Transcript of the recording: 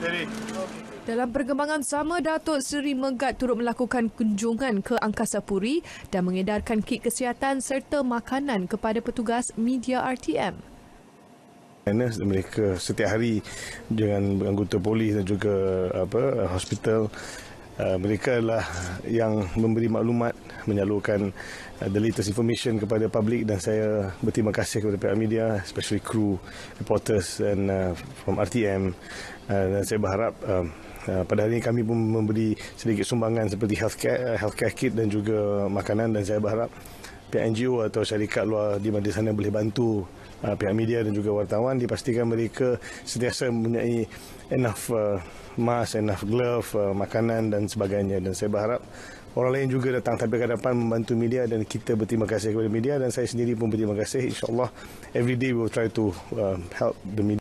Steady. Dalam perkembangan sama, Datuk Seri Megat turut melakukan kunjungan ke Angkasa Puri dan mengedarkan kit kesihatan serta makanan kepada petugas media RTM. Kerana mereka setiap hari dengan anggota polis dan juga apa hospital Uh, mereka adalah yang memberi maklumat menyalurkan uh, the latest information kepada publik dan saya berterima kasih kepada pihak media especially crew reporters and uh, from RTM uh, dan saya berharap uh, Uh, pada hari ini kami pun memberi sedikit sumbangan seperti healthcare, uh, healthcare kit dan juga makanan dan saya berharap uh, pihak NGO atau syarikat luar di mana sana boleh bantu uh, pihak media dan juga wartawan dipastikan mereka sentiasa mempunyai enough uh, mask, enough glove, uh, makanan dan sebagainya dan saya berharap orang lain juga datang tapi ke depan membantu media dan kita berterima kasih kepada media dan saya sendiri pun berterima kasih insyaallah every day we will try to uh, help the media.